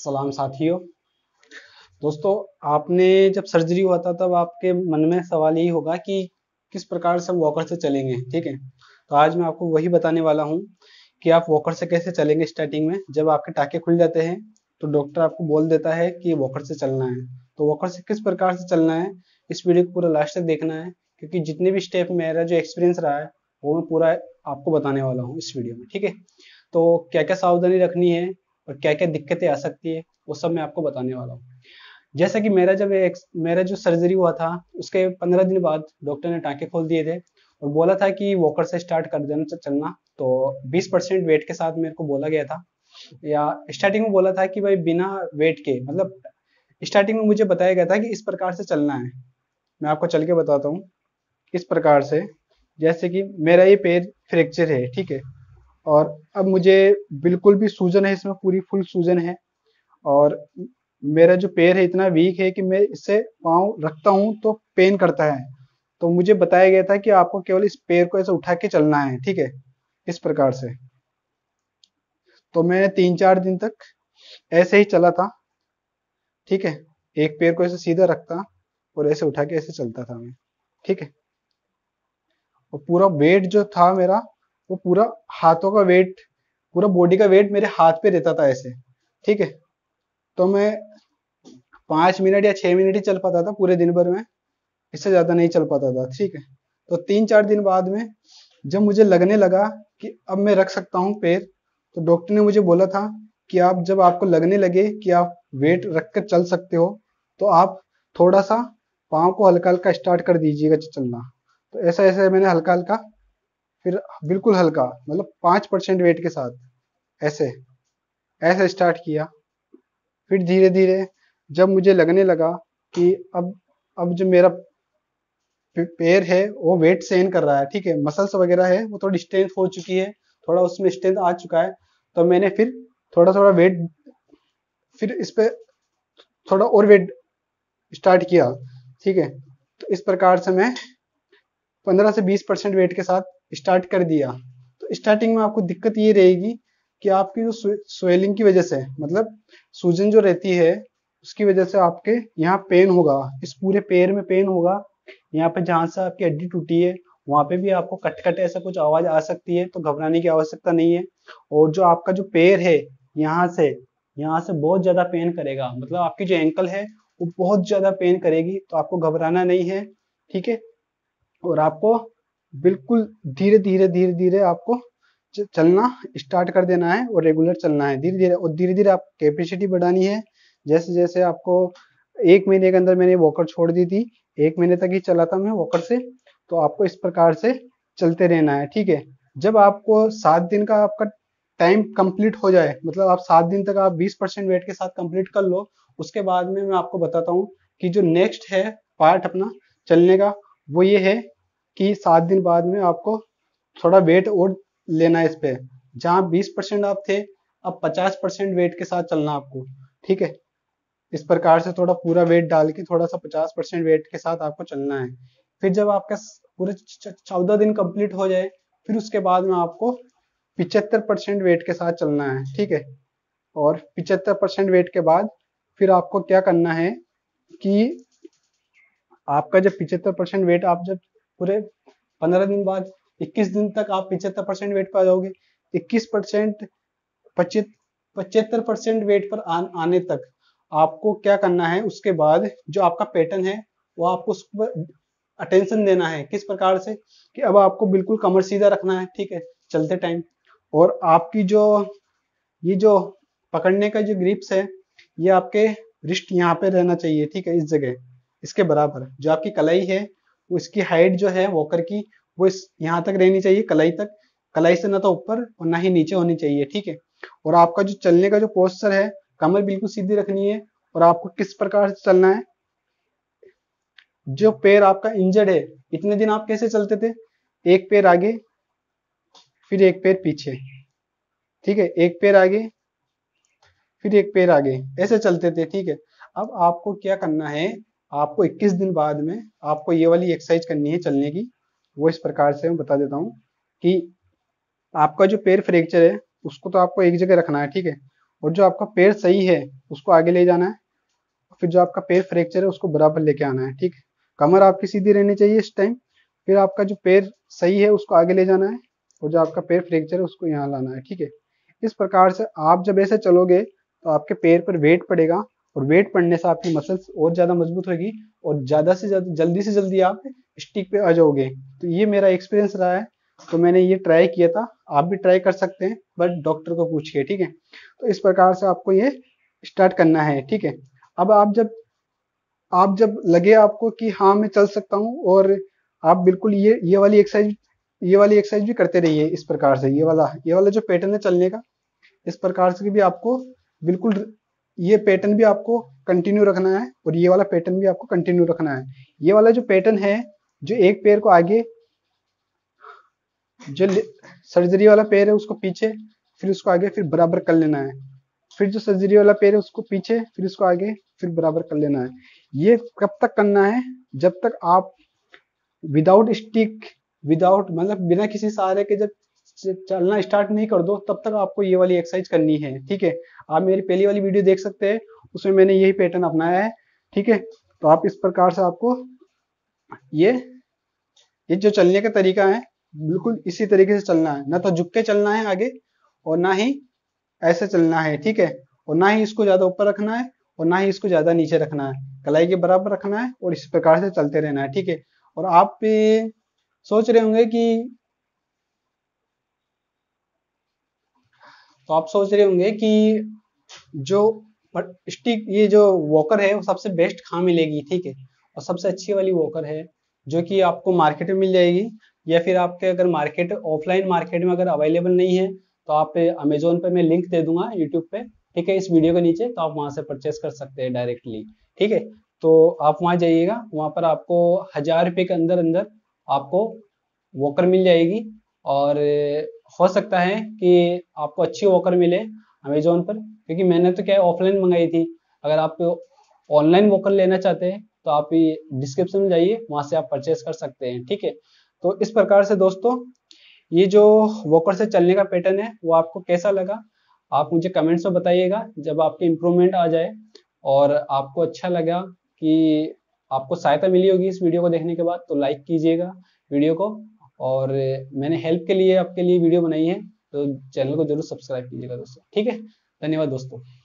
सलाम साथियों दोस्तों आपने जब सर्जरी हुआ था तब आपके मन में सवाल यही होगा कि किस प्रकार से हम वॉकर से चलेंगे ठीक है तो आज मैं आपको वही बताने वाला हूँ कि आप वॉकर से कैसे चलेंगे स्टार्टिंग में जब आपके टाके खुल जाते हैं तो डॉक्टर आपको बोल देता है कि वॉकर से चलना है तो वॉकर से किस प्रकार से चलना है इस वीडियो को पूरा लास्ट तक देखना है क्योंकि जितने भी स्टेप मेरा जो एक्सपीरियंस रहा है वो मैं पूरा आपको बताने वाला हूँ इस वीडियो में ठीक है तो क्या क्या सावधानी रखनी है और क्या क्या दिक्कतें आ सकती है वो सब मैं आपको बताने वाला हूँ जैसा कि मेरा जब एक, मेरा जो सर्जरी हुआ था उसके पंद्रह दिन बाद डॉक्टर ने टाँके खोल दिए थे और बोला था कि वॉकर से स्टार्ट कर देना चलना तो बीस परसेंट वेट के साथ मेरे को बोला गया था या स्टार्टिंग में बोला था कि भाई बिना वेट के मतलब स्टार्टिंग में मुझे बताया गया था कि इस प्रकार से चलना है मैं आपको चल के बताता हूँ इस प्रकार से जैसे कि मेरा ये पैर फ्रैक्चर है ठीक है और अब मुझे बिल्कुल भी सूजन है इसमें पूरी फुल सूजन है और मेरा जो पैर है इतना वीक है कि मैं इससे पाँव रखता हूँ तो पेन करता है तो मुझे बताया गया था कि आपको केवल इस पैर को ऐसे उठा के चलना है ठीक है इस प्रकार से तो मैंने तीन चार दिन तक ऐसे ही चला था ठीक है एक पैर को ऐसे सीधा रखता और ऐसे उठा के ऐसे चलता था मैं ठीक है और पूरा वेट जो था मेरा वो पूरा हाथों का वेट पूरा बॉडी का वेट मेरे हाथ पे रहता था ऐसे ठीक है तो मैं पांच मिनट या छह मिनट ही चल पाता था पूरे दिन भर में इससे ज़्यादा नहीं चल पाता था ठीक है तो तीन चार दिन बाद में जब मुझे लगने लगा कि अब मैं रख सकता हूँ पैर तो डॉक्टर ने मुझे बोला था कि आप जब आपको लगने लगे कि आप वेट रख कर चल सकते हो तो आप थोड़ा सा पाँव को हल्का हल्का स्टार्ट कर दीजिएगा चलना तो ऐसा ऐसा मैंने हल्का हल्का फिर बिल्कुल हल्का मतलब पांच परसेंट वेट के साथ ऐसे ऐसे स्टार्ट किया फिर धीरे धीरे जब मुझे लगने लगा कि अब अब जो मेरा पैर है वो वेट सेन कर रहा है ठीक है मसल्स वगैरह है वो थोड़ी स्ट्रेंथ हो चुकी है थोड़ा उसमें स्ट्रेंथ आ चुका है तो मैंने फिर थोड़ा थोड़ा वेट फिर इस पर थोड़ा और वेट स्टार्ट किया ठीक है तो इस प्रकार से मैं 15 से 20 परसेंट वेट के साथ स्टार्ट कर दिया तो स्टार्टिंग में आपको दिक्कत ये रहेगी कि आपकी जो स्वेलिंग की वजह से मतलब सूजन जो रहती है उसकी वजह से आपके यहाँ पेन होगा इस पूरे पैर में पेन होगा यहाँ पे जहां से आपकी हड्डी टूटी है वहां पे भी आपको कट कट ऐसा कुछ आवाज आ सकती है तो घबराने की आवश्यकता नहीं है और जो आपका जो पैर है यहाँ से यहाँ से बहुत ज्यादा पेन करेगा मतलब आपकी जो एंकल है वो बहुत ज्यादा पेन करेगी तो आपको घबराना नहीं है ठीक है और आपको बिल्कुल धीरे धीरे धीरे धीरे आपको चलना स्टार्ट कर देना है और रेगुलर चलना है धीरे धीरे और धीरे धीरे आप कैपेसिटी बढ़ानी है जैसे जैसे आपको एक महीने के अंदर मैंने वॉकर छोड़ दी थी एक महीने तक ही चला था मैं वॉकर से तो आपको इस प्रकार से चलते रहना है ठीक है जब आपको सात दिन का आपका टाइम कंप्लीट हो जाए मतलब आप सात दिन तक आप 20 परसेंट वेट के साथ कंप्लीट कर लो उसके बाद में मैं आपको बताता हूँ कि जो नेक्स्ट है पार्ट अपना चलने का वो ये है कि सात दिन बाद में आपको थोड़ा वेट और लेना है इस पे जहां बीस परसेंट आप थे अब पचास परसेंट वेट के साथ चलना आपको ठीक है इस प्रकार से थोड़ा पूरा वेट डाल के थोड़ा सा पचास परसेंट वेट के साथ आपको चलना है फिर जब आपका पूरे चौदह दिन कंप्लीट हो जाए फिर उसके बाद में आपको पिचहत्तर परसेंट वेट के साथ चलना है ठीक है और पिचहत्तर परसेंट वेट के बाद फिर आपको क्या करना है कि आपका जब पिचहत्तर परसेंट वेट आप जब पूरे पंद्रह दिन बाद इक्कीस दिन तक आप पिछहत्तर परसेंट वेट पर आ जाओगे इक्कीस परसेंट पचहत्तर परसेंट वेट पर आ, आने तक आपको क्या करना है उसके बाद जो आपका पैटर्न है वो आपको उस पर अटेंशन देना है किस प्रकार से कि अब आपको बिल्कुल कमर सीधा रखना है ठीक है चलते टाइम और आपकी जो ये जो पकड़ने का जो ग्रिप्स है ये आपके रिस्ट यहाँ पे रहना चाहिए ठीक है इस जगह इसके बराबर जो आपकी कलाई है उसकी हाइट जो है वॉकर की वो इस यहाँ तक रहनी चाहिए कलाई तक कलाई से ना तो ऊपर और ना ही नीचे होनी चाहिए ठीक है और आपका जो चलने का जो पोस्टर है कमर बिल्कुल सीधी रखनी है और आपको किस प्रकार से चलना है जो पैर आपका इंजर्ड है इतने दिन आप कैसे चलते थे एक पैर आगे फिर एक पैर पीछे ठीक है एक पैर आगे फिर एक पैर आगे ऐसे चलते थे ठीक है अब आपको क्या करना है आपको 21 दिन बाद में आपको ये वाली एक्सरसाइज करनी है चलने की वो इस प्रकार से मैं बता देता हूँ कि आपका जो पैर फ्रैक्चर है उसको तो आपको एक जगह रखना है ठीक है और जो आपका पैर सही है उसको आगे ले जाना है फिर जो आपका पैर फ्रैक्चर है उसको बराबर लेके आना है ठीक है कमर आपकी सीधी रहनी चाहिए इस टाइम फिर आपका जो पैर सही है उसको आगे ले जाना है और जो आपका पैर फ्रैक्चर है उसको यहाँ लाना है ठीक है इस प्रकार से आप जब ऐसे चलोगे तो आपके पैर पर वेट पड़ेगा और वेट पड़ने से आपकी मसल्स और ज्यादा मजबूत होगी और ज्यादा से ज्यादा जल्दी से जल्दी आप स्टिक पे आ जाओगे तो ये मेरा एक्सपीरियंस रहा है तो मैंने ये ट्राई किया था आप भी ट्राई कर सकते हैं बट डॉक्टर को पूछिए ठीक है तो इस प्रकार से आपको ये स्टार्ट करना है ठीक है अब आप जब आप जब लगे आपको कि हाँ मैं चल सकता हूँ और आप बिल्कुल ये ये वाली एक्सरसाइज ये वाली एक्सरसाइज भी करते रहिए इस प्रकार से ये वाला ये वाला जो पैटर्न है चलने का इस प्रकार से भी आपको बिल्कुल ये पैटर्न भी आपको कंटिन्यू रखना है और ये वाला पैटर्न भी आपको कंटिन्यू रखना है ये वाला जो पैटर्न है जो एक पैर को आगे जो सर्जरी वाला पैर है उसको पीछे फिर उसको आगे फिर बराबर कर लेना है फिर जो सर्जरी वाला पैर है उसको पीछे फिर उसको आगे फिर बराबर कर लेना है ये कब तक करना है जब तक आप विदाउट स्टिक विदाउट मतलब बिना किसी सहारे के जब चलना स्टार्ट नहीं कर दो तब तक आपको ये वाली एक्सरसाइज करनी है ठीक है आप मेरी पहली वाली वीडियो देख सकते हैं उसमें मैंने यही पैटर्न अपनाया है ठीक है तो आप इस प्रकार से आपको ये ये जो चलने का तरीका है बिल्कुल इसी तरीके से चलना है ना तो झुक के चलना है आगे और ना ही ऐसे चलना है ठीक है और ना ही इसको ज्यादा ऊपर रखना है और ना ही इसको ज्यादा नीचे रखना है कलाई के बराबर रखना है और इस प्रकार से चलते रहना है ठीक है और आप सोच रहे होंगे कि तो आप सोच रहे होंगे कि जो स्टिक ये जो वॉकर है वो सबसे बेस्ट कहाँ मिलेगी ठीक है और सबसे अच्छी वाली वॉकर है जो कि आपको मार्केट में मिल जाएगी या फिर आपके अगर मार्केट ऑफलाइन मार्केट में अगर अवेलेबल नहीं है तो आप अमेजोन पे मैं लिंक दे दूंगा यूट्यूब पे ठीक है इस वीडियो के नीचे तो आप वहां से परचेस कर सकते हैं डायरेक्टली ठीक है तो आप वहां जाइएगा वहां पर आपको हजार रुपये के अंदर अंदर आपको वॉकर मिल जाएगी और हो सकता है कि आपको अच्छी वॉकर मिले अमेजोन पर क्योंकि मैंने तो क्या ऑफलाइन मंगाई थी अगर आप ऑनलाइन वोकर लेना चाहते हैं तो आप ये डिस्क्रिप्शन में जाइए वहां से आप परचेस कर सकते हैं ठीक है तो इस प्रकार से दोस्तों ये जो वोकर से चलने का पैटर्न है वो आपको कैसा लगा आप मुझे कमेंट्स में बताइएगा जब आपके इम्प्रूवमेंट आ जाए और आपको अच्छा लगा कि आपको सहायता मिली होगी इस वीडियो को देखने के बाद तो लाइक कीजिएगा वीडियो को और मैंने हेल्प के लिए आपके लिए वीडियो बनाई है तो चैनल को जरूर सब्सक्राइब कीजिएगा दोस्तों ठीक है धन्यवाद दोस्तों